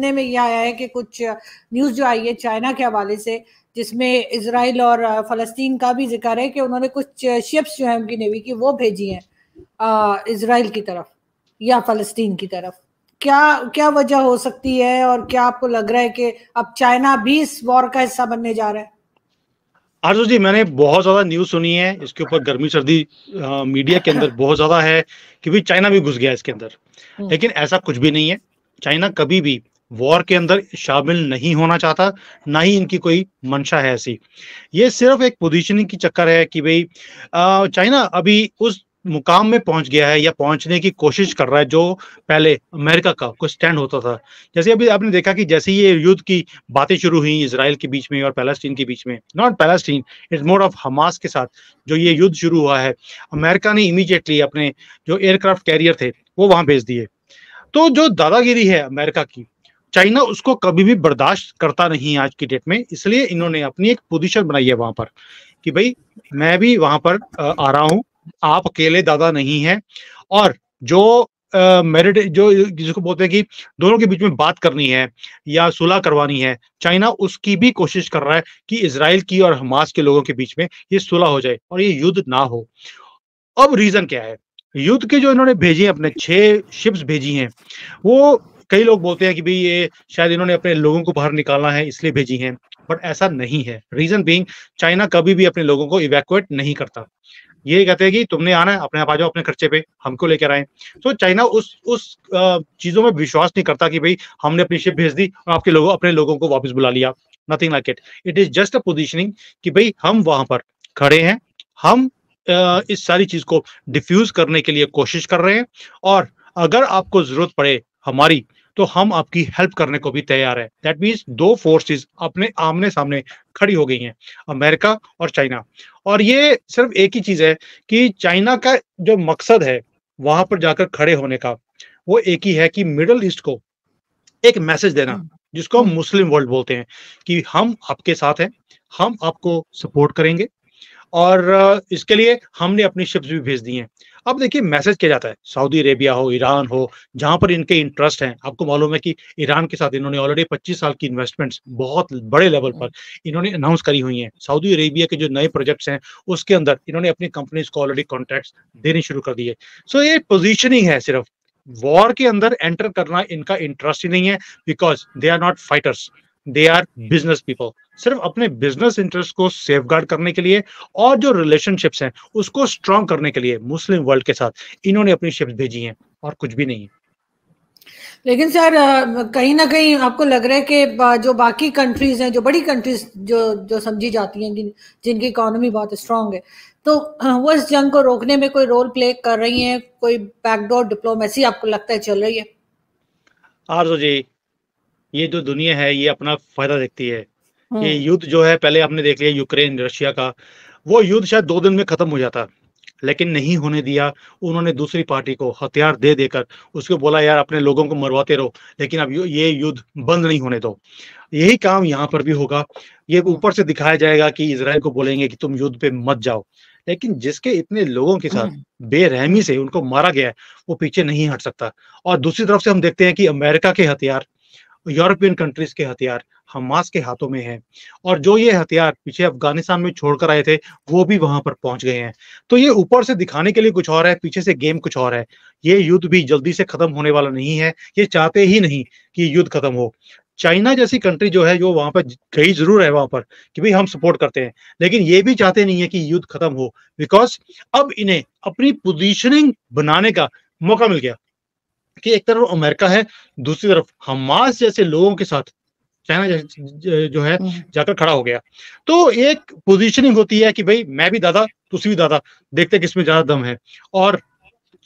सुनने में यह आया है कि कुछ न्यूज़ जो आई है चाइना के हवाले से जिसमें इसराइल और फ़लस्तीन का भी जिक्र है कि उन्होंने कुछ शिप्स जो है उनकी नेवी की वो भेजी हैं इसराइल की तरफ या फ़लस्तीन की तरफ क्या क्या वजह हो सकती है और क्या आपको लग रहा है कि अब चाइना भी इस वॉर का हिस्सा बनने जा रहा है आरजू जी मैंने बहुत ज़्यादा न्यूज़ सुनी है इसके ऊपर गर्मी सर्दी आ, मीडिया के अंदर बहुत ज़्यादा है कि भी चाइना भी घुस गया इसके अंदर हम्म। लेकिन ऐसा कुछ भी नहीं है चाइना कभी भी वॉर के अंदर शामिल नहीं होना चाहता ना ही इनकी कोई मंशा है ऐसी ये सिर्फ एक पोजीशनिंग की चक्कर है कि भाई चाइना अभी उस मुकाम में पहुंच गया है या पहुंचने की कोशिश कर रहा है जो पहले अमेरिका का कुछ स्टैंड होता था जैसे अभी आपने देखा कि जैसे ये युद्ध की बातें शुरू हुई इसराइल के बीच में और पैलेस्टीन के बीच में not Palestine it's more of Hamas के साथ जो ये युद्ध शुरू हुआ है अमेरिका ने इमीजिएटली अपने जो एयरक्राफ्ट कैरियर थे वो वहां भेज दिए तो जो दादागिरी है अमेरिका की चाइना उसको कभी भी बर्दाश्त करता नहीं है आज की डेट में इसलिए इन्होंने अपनी एक पोजीशन बनाई है वहां पर कि भाई मैं भी वहां पर आ रहा हूँ आप अकेले दादा नहीं है और जो मेरिड जो जिसको बोलते हैं कि दोनों के बीच में बात करनी है या सुलह करवानी है चाइना उसकी भी कोशिश कर रहा है कि इसराइल की और हमास के लोगों के बीच में ये सुलह हो जाए और ये युद्ध ना हो अब रीजन क्या है युद्ध के जो इन्होंने भेजे अपने छह शिप्स भेजी हैं वो कई लोग बोलते हैं कि भाई ये शायद इन्होंने अपने लोगों को बाहर निकालना है इसलिए भेजी हैं बट ऐसा नहीं है रीजन बींग चाइना कभी भी अपने लोगों को इवैक्यूएट नहीं करता ये कहते हैं कि तुमने आना है अपने आप आ जाओ अपने खर्चे पे हमको लेकर आए तो चाइना उस उस चीजों में विश्वास नहीं करता कि भाई हमने अपनी शिप भेज दी और आपके लोगों अपने लोगों को वापस बुला लिया nothing like it it is just a positioning कि भाई हम वहां पर खड़े हैं हम इस सारी चीज को डिफ्यूज करने के लिए कोशिश कर रहे हैं और अगर आपको जरूरत पड़े हमारी तो हम आपकी हेल्प करने को भी तैयार है दैट मीन्स दो फोर्सेस अपने आमने सामने खड़ी हो गई हैं अमेरिका और चाइना और ये सिर्फ एक ही चीज है कि चाइना का जो मकसद है वहां पर जाकर खड़े होने का वो एक ही है कि मिडल ईस्ट को एक मैसेज देना हम्म। जिसको हम मुस्लिम वर्ल्ड बोलते हैं कि हम आपके साथ हैं हम आपको सपोर्ट करेंगे और इसके लिए हमने अपनी शिप्स भी भेज दी हैं अब देखिए मैसेज किया जाता है सऊदी अरेबिया हो ईरान हो जहां पर इनके इंटरेस्ट हैं आपको मालूम है कि ईरान के साथ इन्होंने ऑलरेडी 25 साल की इन्वेस्टमेंट्स बहुत बड़े लेवल पर इन्होंने अनाउंस करी हुई हैं सऊदी अरेबिया के जो नए प्रोजेक्ट्स हैं उसके अंदर इन्होंने अपनी कंपनीज को ऑलरेडी कॉन्ट्रैक्ट देने शुरू कर दिए सो ये पोजिशनिंग है सिर्फ वॉर के अंदर एंटर करना इनका इंटरेस्ट ही नहीं है because they are not fighters they are business people सिर्फ अपने बिजनेस इंटरेस्ट को सेफ करने के लिए और जो रिलेशनशिप्स हैं उसको स्ट्रॉन्ग करने के लिए मुस्लिम वर्ल्ड के साथ इन्होंने अपनी शिप्स भेजी हैं और कुछ भी नहीं लेकिन सर कहीं ना कहीं आपको लग रहा है कि जो बाकी कंट्रीज हैं जो बड़ी कंट्रीज जो जो समझी जाती हैं जिन, जिनकी इकोनॉमी बहुत स्ट्रांग है तो वो इस जंग को रोकने में कोई रोल प्ले कर रही हैं कोई बैकडोर डिप्लोमेसी आपको लगता है चल रही है आरजो जी ये जो दुनिया है ये अपना फायदा देखती है हम्म। ये युद्ध जो है पहले आपने देख लिया यूक्रेन रशिया का वो युद्ध शायद दो दिन में खत्म हो जाता लेकिन नहीं होने दिया उन्होंने दूसरी पार्टी को हथियार दे देकर उसको बोला यार अपने लोगों को मरवाते रहो लेकिन अब ये युद्ध बंद नहीं होने दो यही काम यहाँ पर भी होगा ये ऊपर से दिखाया जाएगा कि इसराइल को बोलेंगे कि तुम युद्ध पे मत जाओ लेकिन जिसके इतने लोगों के साथ हम्म। बेरहमी से उनको मारा गया है वो पीछे नहीं हट सकता और दूसरी तरफ से हम देखते हैं कि अमेरिका के हथियार यूरोपियन कंट्रीज के हथियार हमास के हाथों में है और जो ये हथियार पीछे अफगानिस्तान में छोड़कर आए थे वो भी वहां पर पहुंच गए हैं तो ये ऊपर से दिखाने के लिए कुछ और है पीछे से गेम कुछ और है ये युद्ध भी जल्दी से खत्म होने वाला नहीं है ये चाहते ही नहीं कि युद्ध खत्म हो चाइना जैसी कंट्री जो है जो वहां पर गई जरूर है वहां पर कि भाई हम सपोर्ट करते हैं लेकिन ये भी चाहते नहीं है कि युद्ध खत्म हो बिकॉज अब इन्हें अपनी पोजीशनिंग बनाने का मौका मिल गया कि एक तरफ अमेरिका है दूसरी तरफ हमास जैसे लोगों के साथ चाइना जो है हम्म। जाकर खड़ा हो गया तो एक पोजीशनिंग होती है कि भाई मैं भी दादा तुझ भी दादा देखते किसमें ज्यादा दम है और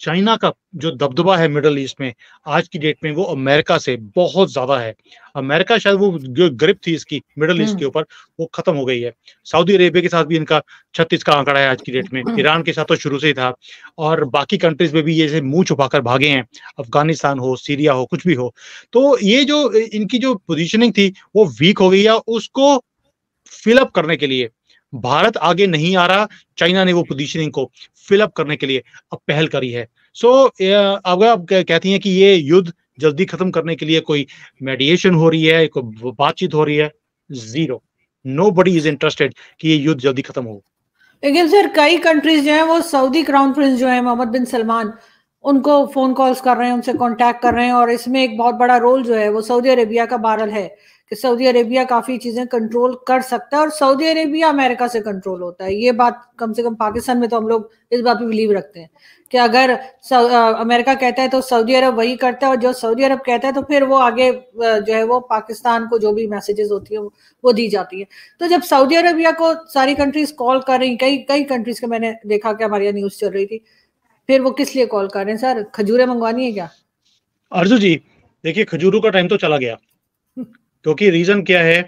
चाइना का जो दबदबा है मिडल ईस्ट में आज की डेट में वो अमेरिका से बहुत ज्यादा है अमेरिका शायद वो ग्रिप थी इसकी मिडल ईस्ट के हम्म। ऊपर वो खत्म हो गई है सऊदी अरेबिया के साथ भी इनका छत्तीस का आंकड़ा है आज की डेट में हम्म। ईरान के साथ तो शुरू से ही था और बाकी कंट्रीज में भी ये मुंह छुपाकर भागे हैं अफगानिस्तान हो सीरिया हो कुछ भी हो तो ये जो इनकी जो पोजिशनिंग थी वो वीक हो गई है उसको फिलअप करने के लिए भारत आगे नहीं आ रहा चाइना ने वो पोजीशनिंग को फिलअप करने के लिए अब पहल करी है सो अब आप कहती हैं कि ये युद्ध जल्दी खत्म करने के लिए कोई मेडिएशन हो रही है कोई बातचीत हो रही है zero nobody is interested कि ये युद्ध जल्दी खत्म हो लेकिन सर कई कंट्रीज जो है वो सऊदी क्राउन प्रिंस जो है मोहम्मद बिन सलमान उनको फोन कॉल्स कर रहे हैं उनसे कांटेक्ट कर रहे हैं और इसमें एक बहुत बड़ा रोल जो है वो सऊदी अरेबिया का बारल है कि सऊदी अरेबिया काफ़ी चीज़ें कंट्रोल कर सकता है और सऊदी अरेबिया अमेरिका से कंट्रोल होता है ये बात कम से कम पाकिस्तान में तो हम लोग इस बात पे बिलीव रखते हैं कि अगर अमेरिका कहता है तो सऊदी अरब वही करता है और जो सऊदी अरब कहता है तो फिर वो आगे जो है वो पाकिस्तान को जो भी मैसेजेस होती है वो दी जाती है तो जब सऊदी अरबिया को सारी कंट्रीज कॉल कर रही कई कई कंट्रीज के मैंने देखा कि हमारे यहाँ न्यूज़ चल रही थी फिर वो किस लिए कॉल कर रहे हैं सर खजूरें मंगवानी है क्या अर्जु जी देखिए खजूरों का टाइम तो चला गया क्योंकि रीजन क्या है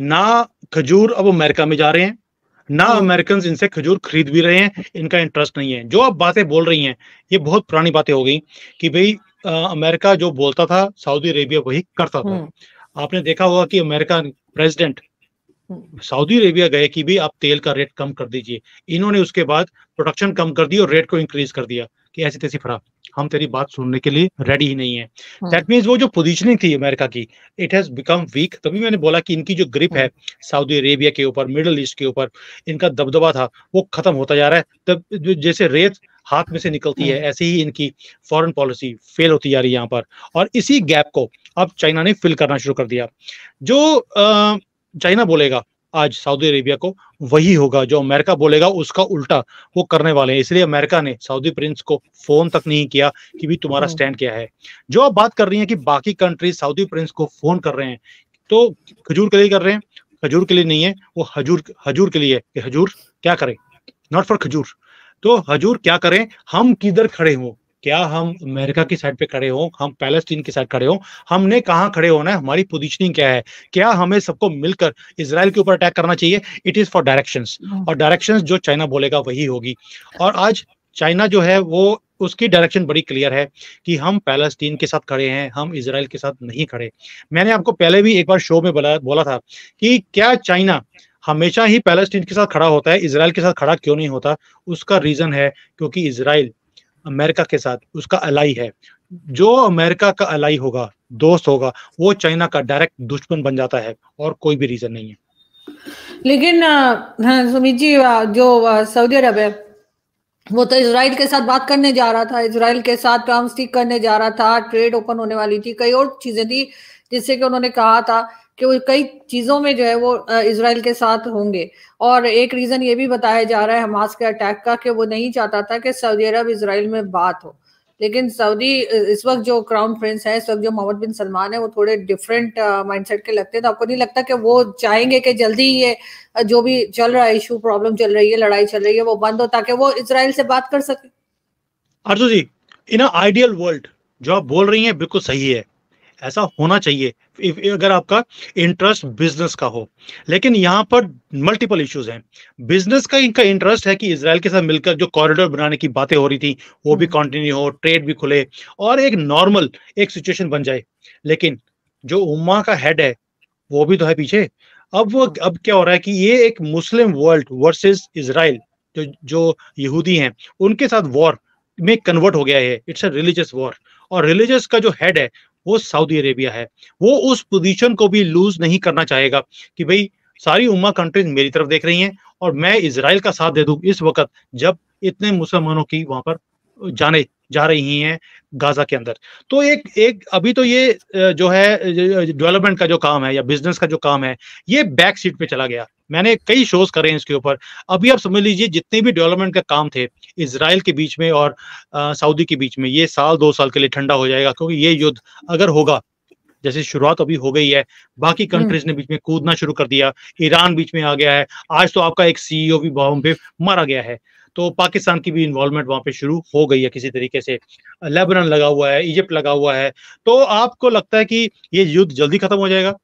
ना खजूर अब अमेरिका में जा रहे हैं ना अमेरिकन हाँ। इनसे खजूर खरीद भी रहे हैं इनका इंटरेस्ट नहीं है जो आप बातें बोल रही हैं ये बहुत पुरानी बातें हो गई कि भाई अमेरिका जो बोलता था सऊदी अरेबिया वही करता था हम्म। आपने देखा होगा कि अमेरिका प्रेसिडेंट सऊदी अरेबिया गए कि भाई आप तेल का रेट कम कर दीजिए इन्होंने उसके बाद प्रोडक्शन कम कर दी और रेट को इंक्रीज कर दिया कि ऐसी तैसी फरा हम तेरी बात सुनने के लिए रेडी ही नहीं है दैट मीन्स वो जो पोजीशनिंग थी अमेरिका की इट हैज बिकम वीक तभी मैंने बोला कि इनकी जो ग्रिप है सऊदी हाँ। अरेबिया के ऊपर मिडल ईस्ट के ऊपर इनका दबदबा था वो खत्म होता जा रहा है तब जैसे रेत हाथ में से निकलती है हाँ। ऐसे ही इनकी फॉरेन पॉलिसी फेल होती जा रही है यहाँ पर और इसी गैप को अब चाइना ने फिल करना शुरू कर दिया जो चाइना बोलेगा आज सऊदी अरेबिया को वही होगा जो अमेरिका बोलेगा उसका उल्टा वो करने वाले हैं इसलिए अमेरिका ने सऊदी प्रिंस को फोन तक नहीं किया कि भी तुम्हारा स्टैंड हाँ। क्या है जो आप बात कर रही हैं कि बाकी कंट्री सऊदी प्रिंस को फोन कर रहे हैं तो खजूर के लिए कर रहे हैं खजूर के लिए नहीं है वो हजूर हजूर के लिए है कि हजूर क्या करें नॉट फॉर खजूर तो हजूर क्या करें हम किधर खड़े हों क्या हम अमेरिका की साइड पे खड़े हो हम पैलेस्टीन की साइड खड़े हो हमने कहाँ खड़े होना है हमारी पोजिशनिंग क्या है क्या हमें सबको मिलकर इसराइल के ऊपर अटैक करना चाहिए इट इज फॉर डायरेक्शन और डायरेक्शन जो चाइना बोलेगा वही होगी और आज चाइना जो है वो उसकी डायरेक्शन बड़ी क्लियर है कि हम पैलेस्टीन के साथ खड़े हैं हम इसराइल के साथ नहीं खड़े मैंने आपको पहले भी एक बार शो में बोला बोला था कि क्या चाइना हमेशा ही पैलेस्टीन के साथ खड़ा होता है इसराइल के साथ खड़ा क्यों नहीं होता उसका रीजन है क्योंकि इसराइल अमेरिका के साथ उसका अलाई है जो अमेरिका का अलाई होगा दोस्त होगा वो चाइना का डायरेक्ट दुश्मन बन जाता है और कोई भी रीजन नहीं है लेकिन हाँ, सुमित जी जो सऊदी अरब है वो तो इसराइल के साथ बात करने जा रहा था इसराइल के साथ टर्म्स ठीक करने जा रहा था ट्रेड ओपन होने वाली थी कई और चीजें थी जिससे कि उन्होंने कहा था कि वो कई चीजों में जो है वो इसराइल के साथ होंगे और एक रीजन ये भी बताया जा रहा है हमास के अटैक का कि वो नहीं चाहता था कि सऊदी अरब इसराइल में बात हो लेकिन सऊदी इस वक्त जो क्राउन प्रिंस है इस वक्त जो मोहम्मद बिन सलमान है वो थोड़े डिफरेंट माइंडसेट uh, के लगते हैं तो आपको नहीं लगता कि वो चाहेंगे कि जल्दी ये uh, जो भी चल रहा है इशू प्रॉब्लम चल रही है लड़ाई चल रही है वो बंद हो ताकि वो इसराइल से बात कर सके अर्जु जी इन आइडियल वर्ल्ड जो आप बोल रही हैं बिल्कुल सही है ऐसा होना चाहिए अगर आपका इंटरेस्ट बिजनेस का हो लेकिन यहाँ पर मल्टीपल इश्यूज हैं बिजनेस का इनका इंटरेस्ट है कि इसराइल के साथ मिलकर जो कॉरिडोर बनाने की बातें हो रही थी वो भी कंटिन्यू हम्म। हो ट्रेड भी खुले और एक नॉर्मल एक सिचुएशन बन जाए लेकिन जो उमा का हेड है वो भी तो है पीछे अब वो हाँ। अब क्या हो रहा है कि ये एक मुस्लिम वर्ल्ड वर्सेस इसराइल जो जो यहूदी हैं उनके साथ वॉर में कन्वर्ट हो गया है इट्स अ रिलीजियस वॉर और रिलीजियस का जो हेड है वो सऊदी अरेबिया है वो उस पोजीशन को भी लूज नहीं करना चाहेगा कि भाई सारी उमा कंट्रीज मेरी तरफ देख रही हैं और मैं इसराइल का साथ दे दूं इस वक्त जब इतने मुसलमानों की वहां पर जाने जा रही हैं गाजा के अंदर तो एक एक अभी तो ये जो है डेवलपमेंट का जो काम है या बिजनेस का जो काम है ये बैक सीट पे चला गया मैंने कई शोज करे हैं इसके ऊपर अभी आप समझ लीजिए जितने भी डेवलपमेंट का काम थे इसराइल के बीच में और सऊदी के बीच में ये साल दो साल के लिए ठंडा हो जाएगा क्योंकि ये युद्ध अगर होगा जैसे शुरुआत अभी हो गई है बाकी कंट्रीज हम्म। ने बीच में कूदना शुरू कर दिया ईरान बीच में आ गया है आज तो आपका एक सीईओ भी बॉम्बे पे मारा गया है तो पाकिस्तान की भी इन्वॉल्वमेंट वहां पे शुरू हो गई है किसी तरीके से लेबनान लगा हुआ है इजिप्ट लगा हुआ है तो आपको लगता है कि ये युद्ध जल्दी खत्म हो जाएगा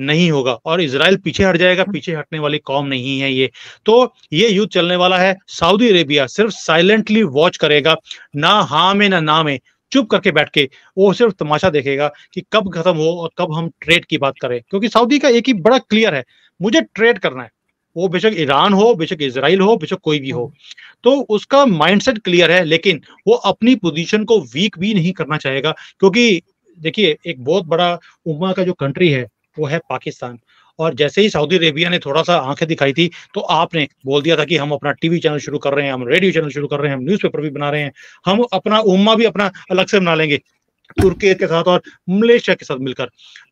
नहीं होगा और इसराइल पीछे हट जाएगा हाँ। पीछे हटने वाली कौम नहीं है ये तो ये युद्ध चलने वाला है सऊदी अरेबिया सिर्फ साइलेंटली वॉच करेगा ना हाँ में ना ना में चुप करके बैठ के वो सिर्फ तमाशा देखेगा कि कब खत्म हो और कब हम ट्रेड की बात करें क्योंकि सऊदी का एक ही बड़ा क्लियर है मुझे ट्रेड करना है वो बेशक ईरान हो बेशक इसराइल हो बेशक कोई भी हो हाँ। तो उसका माइंडसेट क्लियर है लेकिन वो अपनी पोजीशन को वीक भी नहीं करना चाहेगा क्योंकि देखिए एक बहुत बड़ा उमा का जो कंट्री है वो है पाकिस्तान और जैसे ही सऊदी अरेबिया ने थोड़ा सा आंखें दिखाई थी तो आपने बोल दिया था कि हम अपना टीवी चैनल शुरू कर रहे हैं हम रेडियो चैनल शुरू कर रहे हैं हम न्यूज़पेपर भी बना रहे हैं हम अपना उम्मा भी अपना अलग से बना लेंगे तुर्की के साथ और मलेशिया के साथ मिलकर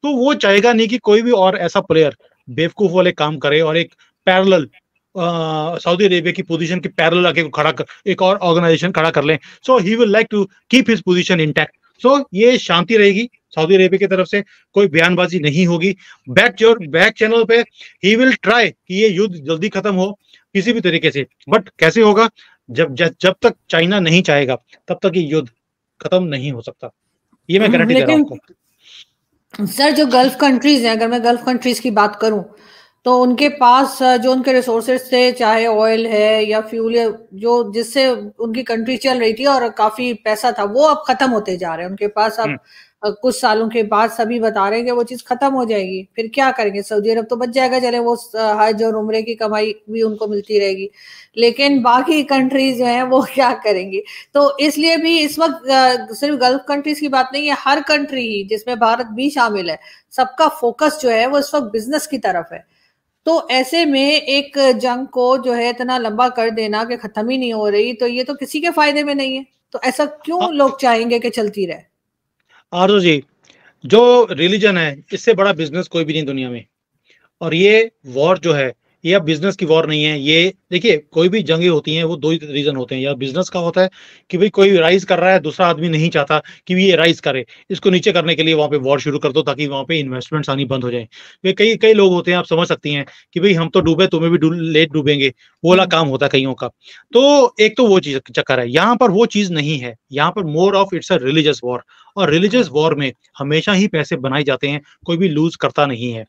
तो वो चाहेगा नहीं कि कोई भी और ऐसा प्लेयर बेवकूफ वाले काम करे और एक पैरल सऊदी अरेबिया की पोजीशन के पैरल आके खड़ा कर, एक और ऑर्गेनाइजेशन खड़ा कर लें so he will like to keep his position intact so so, ये शांति रहेगी सऊदी अरेबिया की तरफ से कोई बयानबाजी नहीं होगी बैक चोर बैक चैनल पे ही विल ट्राई कि ये युद्ध जल्दी खत्म हो किसी भी तरीके से बट कैसे होगा जब जब, जब तक चाइना नहीं चाहेगा तब तक ये युद्ध खत्म नहीं हो सकता ये मैं गारंटी हम्म, दे रहा हूँ सर जो गल्फ कंट्रीज हैं अगर मैं गल्फ कंट्रीज की बात करूं तो उनके पास जो उनके रिसोर्सेज थे चाहे ऑयल है या फ्यूल है जो जिससे उनकी कंट्री चल रही थी और काफी पैसा था वो अब खत्म होते जा रहे हैं उनके पास अब हम्म। कुछ सालों के बाद सभी बता रहे हैं कि वो चीज खत्म हो जाएगी फिर क्या करेंगे सऊदी अरब तो बच जाएगा चले वो हज और उम्र की कमाई भी उनको मिलती रहेगी लेकिन बाकी कंट्रीज जो हैं वो क्या करेंगी तो इसलिए भी इस वक्त सिर्फ गल्फ कंट्रीज की बात नहीं है हर कंट्री ही जिसमें भारत भी शामिल है सबका फोकस जो है वो इस वक्त बिजनेस की तरफ है तो ऐसे में एक जंग को जो है इतना लंबा कर देना कि खत्म ही नहीं हो रही तो ये तो किसी के फायदे में नहीं है तो ऐसा क्यों आ, हाँ। लोग चाहेंगे कि चलती रहे आरजो जी जो रिलीजन है इससे बड़ा बिजनेस कोई भी नहीं दुनिया में और ये वॉर जो है ये अब बिजनेस की वॉर नहीं है ये देखिए कोई भी जंगे होती हैं वो दो ही रीजन होते हैं या बिजनेस का होता है कि भाई कोई राइज कर रहा है दूसरा आदमी नहीं चाहता कि ये राइज करे इसको नीचे करने के लिए वहाँ पे वॉर शुरू कर दो ताकि वहां पे इन्वेस्टमेंट्स आनी बंद हो जाए कई कई लोग होते हैं आप समझ सकती हैं कि भाई हम तो डूबे तुम्हें भी लेट डूबेंगे वो वाला काम होता है कईयों का तो एक तो वो चीज चक्कर है यहाँ पर वो चीज नहीं है यहाँ पर more of it's a religious war और रिलीजियस वॉर हाँ। में हमेशा ही पैसे बनाए जाते हैं कोई भी लूज करता नहीं है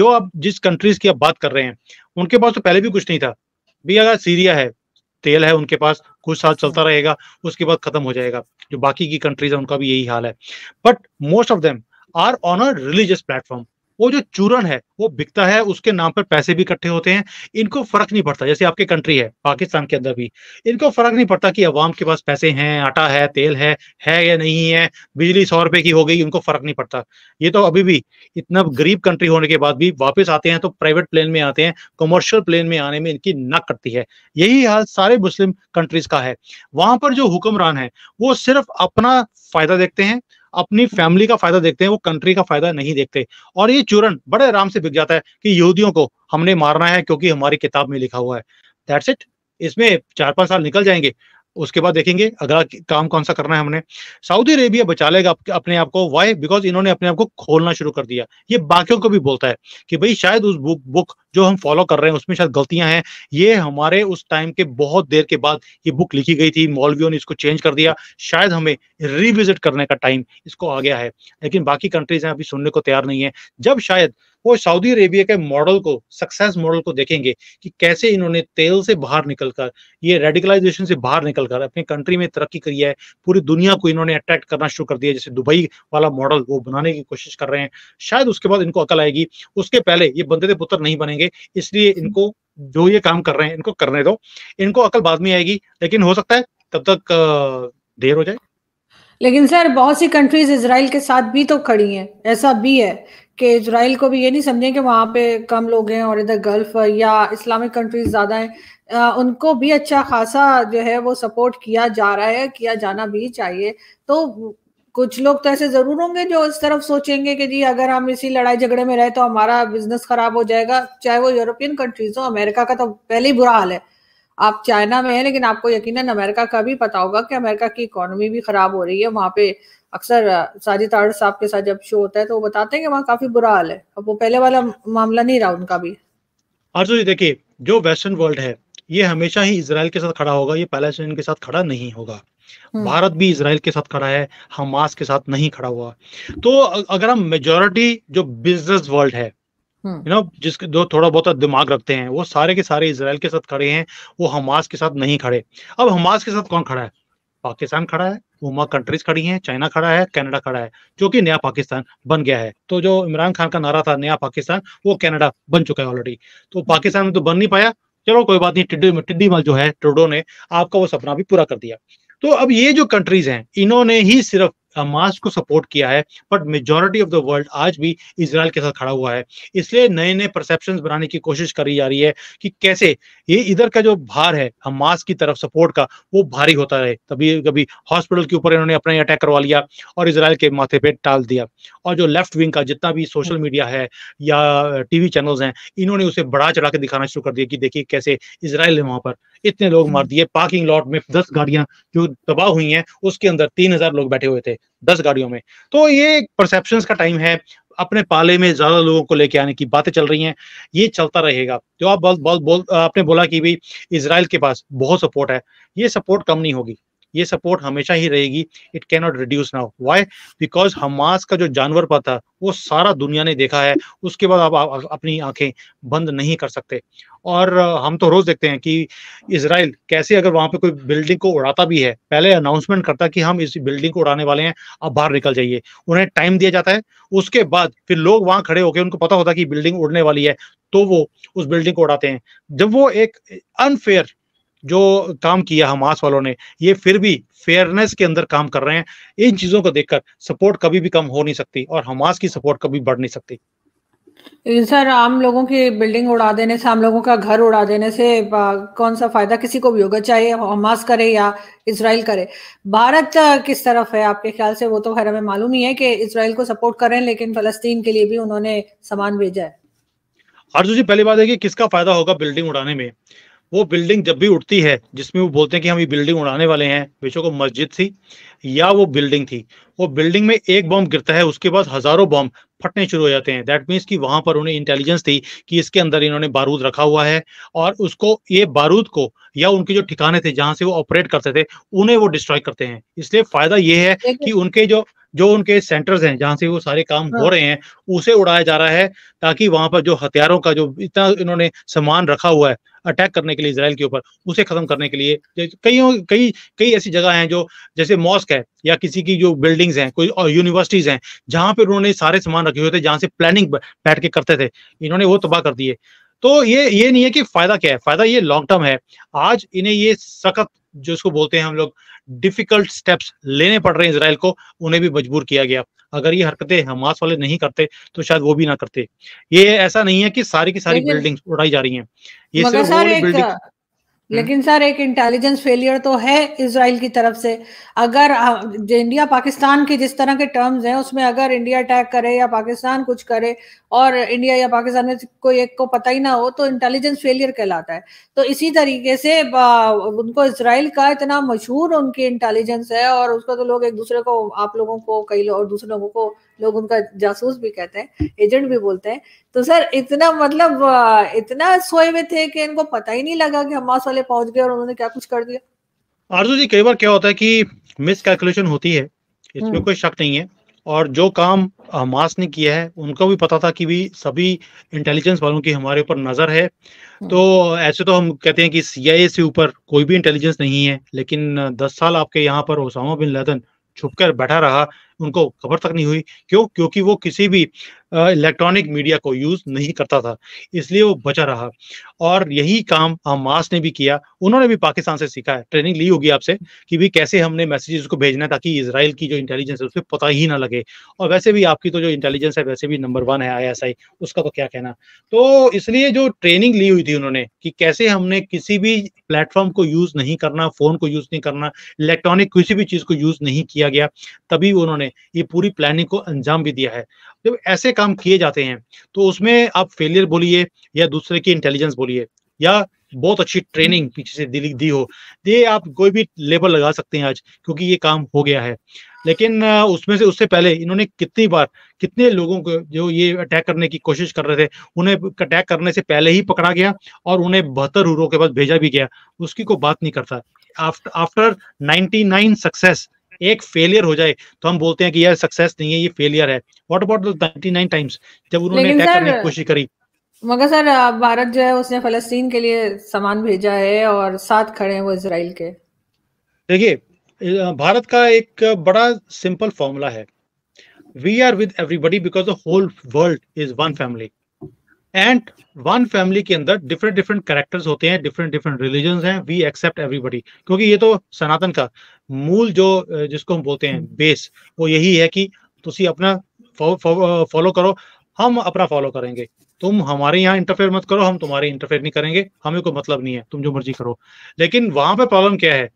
जो आप जिस कंट्रीज की आप बात कर रहे हैं उनके पास तो पहले भी कुछ नहीं था भी अगर सीरिया है तेल है उनके पास कुछ साल अच्छा। चलता रहेगा उसके बाद खत्म हो जाएगा जो बाकी की कंट्रीज है उनका भी यही हाल है but most of them are on a religious platform वो जो चूरन है वो बिकता है उसके नाम पर पैसे भी इकट्ठे होते हैं इनको फर्क नहीं पड़ता जैसे आपके कंट्री है पाकिस्तान के अंदर भी इनको फर्क नहीं पड़ता कि अवाम के पास पैसे हैं आटा है तेल है है या नहीं है बिजली सौ रुपए की हो गई उनको फर्क नहीं पड़ता ये तो अभी भी इतना गरीब कंट्री होने के बाद भी वापस आते हैं तो प्राइवेट प्लेन में आते हैं कमर्शियल प्लेन में आने में इनकी नक कटती है यही हाल सारे मुस्लिम कंट्रीज का है वहां पर जो हुक्मरान है वो सिर्फ अपना फायदा देखते हैं अपनी फैमिली का फायदा देखते हैं वो कंट्री का फायदा नहीं देखते और ये चूरण बड़े आराम से बिक जाता है कि यहूदियों को हमने मारना है क्योंकि हमारी किताब में लिखा हुआ है दैट्स इट इसमें चार पांच साल निकल जाएंगे उसके बाद देखेंगे अगला काम कौन सा करना है हमने सऊदी अरेबिया बचा लेगा अपने आप को वाई बिकॉज इन्होंने अपने आप को खोलना शुरू कर दिया ये बाकियों को भी बोलता है कि भाई शायद उस बुक बुक जो हम फॉलो कर रहे हैं उसमें शायद गलतियां हैं ये हमारे उस टाइम के बहुत देर के बाद ये बुक लिखी गई थी मौलवियों ने इसको चेंज कर दिया शायद हमें रिविजिट करने का टाइम इसको आ गया है लेकिन बाकी कंट्रीज हैं अभी सुनने को तैयार नहीं है जब शायद वो सऊदी अरेबिया के मॉडल को सक्सेस मॉडल को देखेंगे कि कैसे इन्होंने तेल से बाहर निकलकर ये रेडिकलाइजेशन से बाहर निकलकर अपनी कंट्री में तरक्की करी है पूरी दुनिया को इन्होंने अट्रैक्ट करना शुरू कर दिया जैसे दुबई वाला मॉडल वो बनाने की कोशिश कर रहे हैं शायद उसके बाद इनको अकल आएगी उसके पहले ये बंदे पुत्र नहीं बनेंगे इसलिए इनको जो ये काम कर रहे हैं इनको करने दो इनको अकल बाद में आएगी लेकिन हो सकता है तब तक देर हो जाए लेकिन सर बहुत सी कंट्रीज इसराइल के साथ भी तो खड़ी हैं ऐसा भी है कि इसराइल को भी ये नहीं समझें कि वहाँ पे कम लोग हैं और इधर गल्फ या इस्लामिक कंट्रीज ज़्यादा हैं उनको भी अच्छा खासा जो है वो सपोर्ट किया जा रहा है किया जाना भी चाहिए तो कुछ लोग तो ऐसे जरूर होंगे जो इस तरफ सोचेंगे कि जी अगर हम इसी लड़ाई झगड़े में रहे तो हमारा बिजनेस खराब हो जाएगा चाहे वो यूरोपियन कंट्रीज हो अमेरिका का तो पहले ही बुरा हाल है आप चाइना में हैं लेकिन आपको यकीनन अमेरिका का भी पता होगा कि अमेरिका की इकोनॉमी भी खराब हो रही है वहाँ पे अक्सर साजिद आर्ड साहब के साथ जब शो होता है तो वो बताते हैं कि वहाँ काफी बुरा हाल है अब वो पहले वाला मामला नहीं रहा उनका भी आरजू जी देखिए जो वेस्टर्न वर्ल्ड है ये हमेशा ही इसराइल के साथ खड़ा होगा ये पैलेस्टाइन के साथ खड़ा नहीं होगा हम्म। भारत भी इसराइल के साथ खड़ा है हमास के साथ नहीं खड़ा हुआ तो अगर हम मेजोरिटी जो बिजनेस वर्ल्ड है यू हम्म। नो जिसके जो थोड़ा बहुत दिमाग रखते हैं वो सारे के सारे इसराइल के साथ खड़े हैं वो हमास के साथ नहीं खड़े अब हमास के साथ कौन खड़ा है पाकिस्तान खड़ा है उमा कंट्रीज खड़ी हैं चाइना खड़ा है कनाडा खड़ा है जो कि नया पाकिस्तान बन गया है तो जो इमरान खान का नारा था नया पाकिस्तान वो कनाडा बन चुका है ऑलरेडी तो पाकिस्तान में तो बन नहीं पाया चलो कोई बात नहीं टिड्डी टिड्डी मल जो है ट्रूडो ने आपका वो सपना भी पूरा कर दिया तो अब ये जो कंट्रीज हैं इन्होंने ही सिर्फ हमास को सपोर्ट किया है but majority of the world आज भी इसराइल के साथ खड़ा हुआ है इसलिए नए नए परसेप्शन बनाने की कोशिश करी जा रही है कि कैसे ये इधर का जो भार है हमास की तरफ सपोर्ट का वो भारी होता रहे तभी कभी हॉस्पिटल के ऊपर इन्होंने अपना अटैक करवा लिया और इसराइल के माथे पे टाल दिया और जो लेफ्ट विंग का जितना भी सोशल मीडिया हम्म। है या टीवी चैनल्स हैं इन्होंने उसे बढ़ा चढ़ा के दिखाना शुरू कर दिया कि देखिए कैसे इसराइल है वहां पर इतने लोग मार हम्म। दिए पार्किंग लॉट में दस गाड़ियां जो तबाह हुई हैं उसके अंदर तीन हजार लोग बैठे हुए थे दस गाड़ियों में तो ये परसेप्शन का टाइम है अपने पाले में ज्यादा लोगों को लेके आने की बातें चल रही हैं ये चलता रहेगा जो तो आप बहुत बोल, बोल आपने बोला कि भाई इसराइल के पास बहुत सपोर्ट है ये सपोर्ट कम नहीं होगी ये सपोर्ट हमेशा ही रहेगी it cannot reduce now why because Hamas का जो जानवर था वो सारा दुनिया ने देखा है उसके बाद आप, आप अपनी आंखें बंद नहीं कर सकते और हम तो रोज देखते हैं कि इसराइल कैसे अगर वहां पे कोई बिल्डिंग को उड़ाता भी है पहले अनाउंसमेंट करता कि हम इस बिल्डिंग को उड़ाने वाले हैं अब बाहर निकल जाइए उन्हें टाइम दिया जाता है उसके बाद फिर लोग वहां खड़े होकर उनको पता होता कि बिल्डिंग उड़ने वाली है तो वो उस बिल्डिंग को उड़ाते हैं जब वो एक अनफेयर जो काम किया हमास वालों ने ये फिर भी फेयरनेस के अंदर काम कर रहे हैं इन चीजों को देखकर सपोर्ट कभी भी कम हो नहीं सकती और हमास की सपोर्ट कभी बढ़ नहीं सकती सर आम लोगों की बिल्डिंग उड़ा देने से आम लोगों का घर उड़ा देने से कौन सा फायदा किसी को भी होगा चाहे हमास करे या इसराइल करे भारत किस तरफ है आपके ख्याल से वो तो खैर हमें मालूम ही है कि इसराइल को सपोर्ट करें लेकिन फलस्तीन के लिए भी उन्होंने सामान भेजा है आरजू जी पहली बात है कि किसका फायदा होगा बिल्डिंग उड़ाने में वो बिल्डिंग जब भी उठती है जिसमें वो बोलते हैं कि हम ये बिल्डिंग उड़ाने वाले हैं बेशक वो मस्जिद थी या वो बिल्डिंग थी वो बिल्डिंग में एक बॉम्ब गिरता है उसके बाद हजारों बॉम्ब फटने शुरू हो जाते हैं दैट मीन्स कि वहां पर उन्हें इंटेलिजेंस थी कि इसके अंदर इन्होंने बारूद रखा हुआ है और उसको ये बारूद को या उनके जो ठिकाने थे जहां से वो ऑपरेट करते थे उन्हें वो डिस्ट्रॉय करते हैं इसलिए फायदा ये है कि उनके जो जो उनके सेंटर्स हैं जहां से वो सारे काम हो हाँ। रहे हैं उसे उड़ाया जा रहा है ताकि वहां पर जो हथियारों का जो इतना इन्होंने सामान रखा हुआ है अटैक करने के लिए इसराइल के ऊपर उसे खत्म करने के लिए कई कई कई ऐसी जगह हैं जो जैसे मॉस्क है या किसी की जो बिल्डिंग्स हैं कोई और यूनिवर्सिटीज हैं जहां पर उन्होंने सारे सामान रखे हुए थे जहाँ से प्लानिंग बैठ के करते थे इन्होंने वो तबाह कर दिए तो ये ये नहीं है कि फायदा क्या है फायदा ये लॉन्ग टर्म है आज इन्हें ये सख्त जो इसको बोलते हैं हम लोग डिफिकल्ट स्टेप्स लेने पड़ रहे हैं इसराइल को उन्हें भी मजबूर किया गया अगर ये हरकतें हमास वाले नहीं करते तो शायद वो भी ना करते ये ऐसा नहीं है कि सारी की सारी बिल्डिंग्स उड़ाई जा रही हैं ये सिर्फ वो बिल्डिंग लेकिन सर एक इंटेलिजेंस फेलियर तो है इसराइल की तरफ से अगर इंडिया पाकिस्तान के जिस तरह के टर्म्स हैं उसमें अगर इंडिया अटैक करे या पाकिस्तान कुछ करे और इंडिया या पाकिस्तान में कोई एक को पता ही ना हो तो इंटेलिजेंस फेलियर कहलाता है तो इसी तरीके से उनको इसराइल का इतना मशहूर उनकी इंटेलिजेंस है और उसका तो लोग एक दूसरे को आप लोगों को कई लोग और दूसरे लोगों को लोग उनका जासूस भी कहते हैं एजेंट भी बोलते हैं तो सर इतना मतलब इतना सोए हुए थे कि इनको पता ही नहीं लगा कि हमास वाले पहुंच गए और उन्होंने क्या कुछ कर दिया आरजू जी कई बार क्या होता है कि मिस कैलकुलेशन होती है इसमें हम्म। कोई शक नहीं है और जो काम हमास ने किया है उनको भी पता था कि भी सभी इंटेलिजेंस वालों की हमारे ऊपर नज़र है हम्म। तो ऐसे तो हम कहते हैं कि सीआईए से ऊपर कोई भी इंटेलिजेंस नहीं है लेकिन दस साल आपके यहाँ पर ओसामा बिन लदन छुपकर बैठा रहा उनको खबर तक नहीं हुई क्यों क्योंकि वो किसी भी इलेक्ट्रॉनिक मीडिया को यूज नहीं करता था इसलिए वो बचा रहा और यही काम हमास ने भी किया उन्होंने भी पाकिस्तान से सीखा है ट्रेनिंग ली होगी आपसे कि भी कैसे हमने मैसेजेस को भेजना ताकि इसराइल की जो इंटेलिजेंस है उस पता ही ना लगे और वैसे भी आपकी तो जो इंटेलिजेंस है वैसे भी नंबर वन है आई उसका तो क्या कहना तो इसलिए जो ट्रेनिंग ली हुई थी उन्होंने कि कैसे हमने किसी भी प्लेटफॉर्म को यूज नहीं करना फोन को यूज नहीं करना इलेक्ट्रॉनिक किसी भी चीज को यूज नहीं किया गया तभी उन्होंने ये पूरी प्लानिंग को अंजाम भी दिया है जब ऐसे काम किए जाते हैं तो उसमें आप फेलियर बोलिए या दूसरे की इंटेलिजेंस बोलिए या बहुत अच्छी ट्रेनिंग पीछे से दी दी हो ये आप कोई भी लेबल लगा सकते हैं आज क्योंकि ये काम हो गया है लेकिन उसमें से उससे पहले इन्होंने कितनी बार कितने लोगों को जो ये अटैक करने की कोशिश कर रहे थे उन्हें अटैक करने से पहले ही पकड़ा गया और उन्हें बहत्तर रूरों के पास भेजा भी गया उसकी को बात नहीं करता आफ्टर नाइनटी नाइन सक्सेस एक फेलियर हो जाए तो हम बोलते हैं कि यार सक्सेस नहीं है ये फेलियर है what about ninety nine times जब उन्होंने अटैक करने की कोशिश करी मगर सर भारत जो है उसने फलस्तीन के लिए सामान भेजा है और साथ खड़े हैं वो इसराइल के देखिए भारत का एक बड़ा सिंपल फॉर्मूला है we are with everybody because the whole world is one family and one family के अंदर डिफरेंट डिफरेंट कैरेक्टर्स होते हैं डिफरेंट डिफरेंट रिलीजन हैं वी एक्सेप्ट एवरीबडी क्योंकि ये तो सनातन का मूल जो जिसको हम बोलते हैं बेस वो यही है कि तुम अपना फॉलो करो हम अपना फॉलो करेंगे तुम हमारे यहाँ इंटरफेयर मत करो हम तुम्हारे इंटरफेयर नहीं करेंगे हमें कोई मतलब नहीं है तुम जो मर्जी करो लेकिन वहां पे प्रॉब्लम क्या है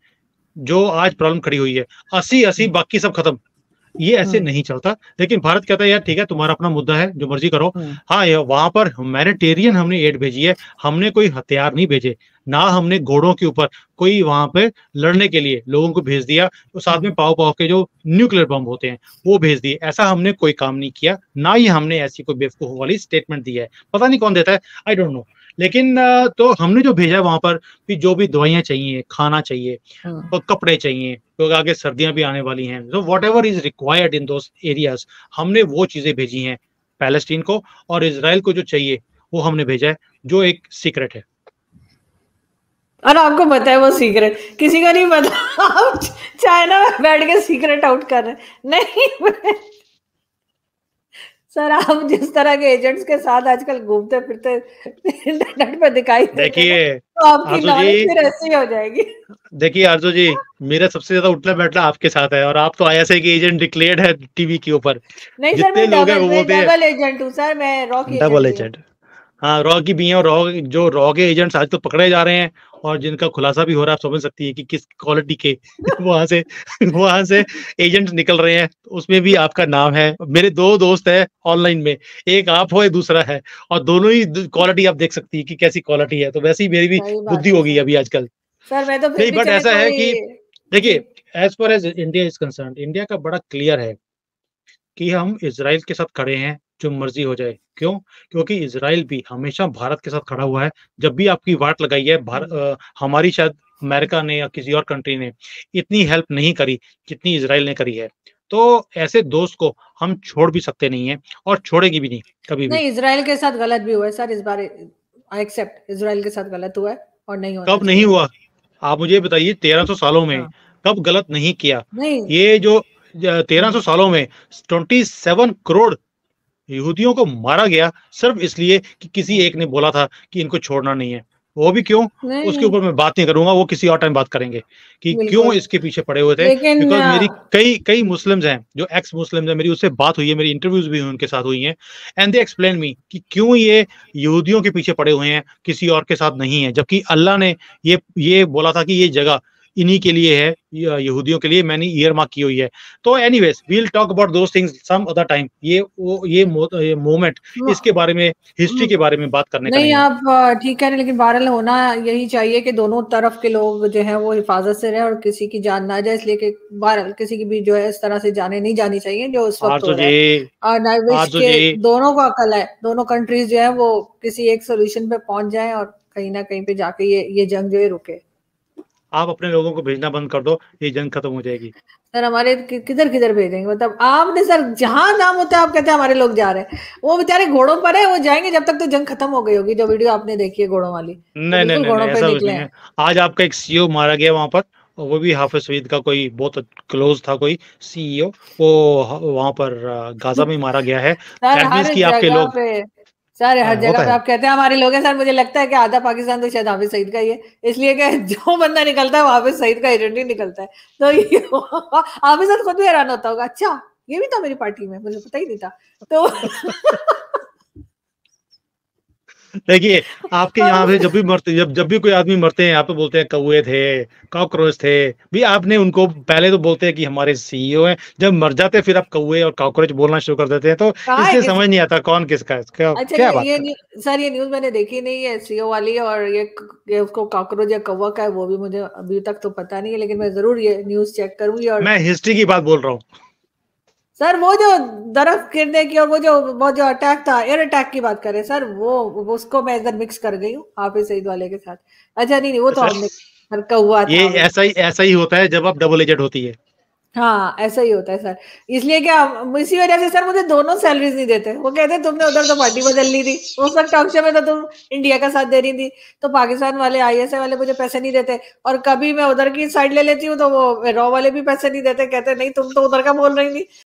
जो आज प्रॉब्लम खड़ी हुई है असी असी बाकी सब खत्म ये ऐसे हम्म। नहीं चलता लेकिन भारत कहता है यार ठीक है तुम्हारा अपना मुद्दा है जो मर्जी करो हम्म। हाँ वहां पर ह्यूमेटेरियन हमने एड भेजी है हमने कोई हथियार नहीं भेजे ना हमने घोड़ों के ऊपर कोई वहां पे लड़ने के लिए लोगों को भेज दिया तो साथ में हम्म। पाव पाव के जो न्यूक्लियर बम होते हैं वो भेज दिए ऐसा हमने कोई काम नहीं किया ना ही हमने ऐसी कोई बेवकूफ वाली स्टेटमेंट दी है पता नहीं कौन देता है आई डोंट नो लेकिन तो हमने जो भेजा वहां पर कि जो भी दवाइयां चाहिए खाना चाहिए और हाँ। कपड़े चाहिए क्योंकि आगे सर्दियां भी आने वाली हैं तो whatever is required in दो एरियाज हमने वो चीजें भेजी हैं पैलेस्टीन को और इसराइल को जो चाहिए वो हमने भेजा है जो एक सीक्रेट है और आपको पता है वो सीक्रेट किसी का नहीं पता आप चाइना में बैठ के सीक्रेट आउट कर रहे नहीं सर आप जिस तरह के एजेंट्स के साथ आजकल घूमते फिरते इंटरनेट पर दिखाई देखिए तो आपकी ऐसी हो जाएगी देखिए आरजू जी मेरा सबसे ज्यादा उठना बैठना आपके साथ है और आप तो आई के एजेंट डिक्लेयर्ड है टीवी के ऊपर नहीं सर मैं डबल एजेंट हूँ सर मैं रॉक डबल एजेंट हाँ, रॉ की भी हैं और रॉ जो रॉ के एजेंट्स आज तो पकड़े जा रहे हैं और जिनका खुलासा भी हो रहा है आप समझ सकती है कि किस क्वालिटी के वहां से वहां से एजेंट निकल रहे हैं उसमें भी आपका नाम है मेरे दो दोस्त है ऑनलाइन में एक आप हो दूसरा है और दोनों ही क्वालिटी आप देख सकती है कि कैसी क्वालिटी है तो वैसे ही मेरी भी बुद्धि हो गई अभी आजकल सर मैं तो नहीं बट ऐसा है कि देखिए as far as India is concern India का बड़ा क्लियर है कि हम इसराइल के साथ खड़े हैं जो मर्जी हो जाए क्यों क्योंकि इसराइल भी हमेशा भारत के साथ खड़ा हुआ है जब भी आपकी वाट लगाई है भार, आ, हम्म। हमारी शायद अमेरिका ने या किसी और कंट्री ने इतनी हेल्प नहीं करी जितनी इसराइल ने करी है तो ऐसे दोस्त को हम छोड़ भी सकते नहीं है और छोड़ेगी भी नहीं कभी नहीं इसराइल के साथ गलत भी हुआ है सर इस बार आई एक्सेप्ट इसराइल के साथ गलत हुआ है और नहीं हुआ कब नहीं हुआ आप मुझे बताइए तेरह सौ सालों में हाँ। कब गलत नहीं किया नहीं। ये जो तेरह सौ सालों में ट्वेंटी सेवन करोड़ यहूदियों को मारा गया सिर्फ इसलिए कि किसी एक ने बोला था कि इनको छोड़ना नहीं है वो भी क्यों उसके ऊपर मैं बात नहीं करूंगा वो किसी और टाइम बात करेंगे कि क्यों इसके पीछे पड़े हुए थे बिकॉज मेरी कई कई मुस्लिम्स हैं जो एक्स मुस्लिम्स हैं मेरी उससे बात हुई है मेरी इंटरव्यूज भी उनके साथ हुई हैं एंड दे एक्सप्लेन मी कि क्यों ये यहूदियों के पीछे पड़े हुए हैं किसी और के साथ नहीं है जबकि अल्लाह ने ये ये बोला था कि ये जगह इन्हीं के लिए है यहूदियों के लिए मैंने ईयर मार्क की हुई है तो anyways we'll talk about two things some other time ये वो ये मोमेंट हाँ। इसके बारे में हिस्ट्री हम्म। के बारे में बात करने नहीं, का नहीं आप ठीक है लेकिन वायरल होना यही चाहिए कि दोनों तरफ के लोग जो है वो हिफाजत से रहे और किसी की जान ना जाए इसलिए वायरल किसी की भी जो है इस तरह से जाने नहीं जानी चाहिए जो उस वक्त हो रहा है दोनों को अकल है दोनों कंट्रीज जो है वो किसी एक सोल्यूशन पे पहुंच जाए और कहीं ना कहीं पे जाके ये ये जंग जो है रुके आप अपने लोगों को भेजना बंद कर दो ये जंग खत्म हो जाएगी सर हमारे किधर किधर भेजेंगे मतलब आपने सर जहाँ नाम होता है आप कहते हैं हमारे लोग जा रहे हैं वो बेचारे घोड़ों पर है वो जाएंगे जब तक तो जंग खत्म हो गई होगी जो वीडियो आपने देखी है घोड़ों वाली नहीं तो नहीं घोड़ों पर आज आपका एक सीईओ e मारा गया वहाँ पर वो भी हाफिज सईद का कोई बहुत क्लोज था कोई सीईओ e वो वहां पर गाजा में मारा गया है आपके लोग सर हर हाँ, जगह पे आप कहते हैं हमारे लोग हैं सर मुझे लगता है कि आधा पाकिस्तान तो शायद हाफिज सईद का ही है इसलिए कि जो बंदा निकलता है वो हाफिज सईद का एजेंट ही निकलता है तो ये हाफिज सईद खुद भी हैरान होता होगा अच्छा ये भी था मेरी पार्टी में मुझे पता ही नहीं था तो देखिए आपके हाँ। यहाँ पे जब भी मरते जब जब भी कोई आदमी मरते हैं यहाँ पे तो बोलते हैं कौए थे कॉकरोच थे भी आपने उनको पहले तो बोलते हैं कि हमारे सीईओ हैं जब मर जाते फिर आप कौए और कॉकरोच बोलना शुरू कर देते हैं तो हाँ, इससे समझ नहीं आता कौन किसका क्या, अच्छा, क्या बात ये सर ये न्यूज मैंने देखी नहीं है सीईओ वाली और ये, ये उसको कॉकरोच या कौवा का है वो भी मुझे अभी तक तो पता नहीं है लेकिन मैं जरूर ये न्यूज चेक करूंगी और मैं हिस्ट्री की बात बोल रहा हूँ सर वो जो दरख्त गिरने की और वो जो वो जो अटैक था एयर अटैक की बात करें सर वो उसको मैं इधर मिक्स कर गई हूँ हाफिज सईद वाले के साथ अच्छा नहीं नहीं वो तो हमने हुआ था ये ऐसा ही ऐसा ही होता है जब आप डबल एजेंट होती है हाँ ऐसा ही होता है सर इसलिए क्या इसी वजह से सर मुझे दोनों सैलरीज नहीं देते वो कहते तुमने उधर तो पार्टी बदल ली थी सब टॉक शो में तो तुम इंडिया का साथ दे रही थी तो पाकिस्तान वाले आईएसए वाले मुझे पैसे नहीं देते और कभी मैं उधर की साइड ले लेती हूँ तो वो रॉ वाले भी पैसे नहीं देते कहते नहीं तुम तो उधर का बोल रही थी